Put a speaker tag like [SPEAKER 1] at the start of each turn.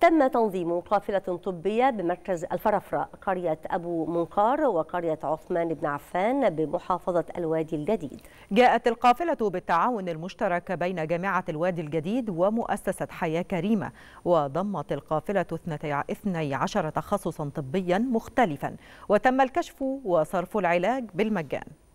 [SPEAKER 1] تم تنظيم قافلة طبية بمركز الفرفرة قرية أبو
[SPEAKER 2] منقار وقرية عثمان بن عفان بمحافظة الوادي الجديد جاءت القافلة بالتعاون المشترك بين جامعة الوادي الجديد ومؤسسة حياة كريمة وضمت القافلة 12 تخصصا طبيا مختلفا وتم الكشف وصرف العلاج بالمجان